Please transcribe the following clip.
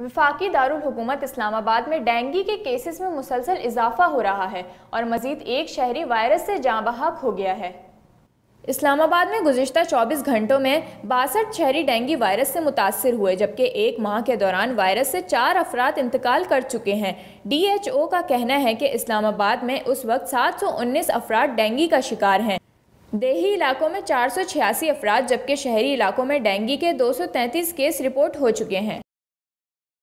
वफाकी दारकूमत इस्लामाबाद में डेंगू के केसेस में मुसलसल इजाफा हो रहा है और मजीद एक शहरी वायरस से जाँ बहक हो गया है इस्लामाबाद में गुजशत 24 घंटों में बासठ शहरी डेंगू वायरस से मुतासर हुए जबकि एक माह के दौरान वायरस से चार अफराद इंतकाल कर चुके हैं डीएचओ का कहना है कि इस्लामाबाद में उस वक्त 719 अफराद डेंगू का शिकार हैं देही इलाकों में चार सौ छियासी अफराद जबकि शहरी इलाकों में डेंगू के तैंतीस केस रिपोर्ट हो चुके हैं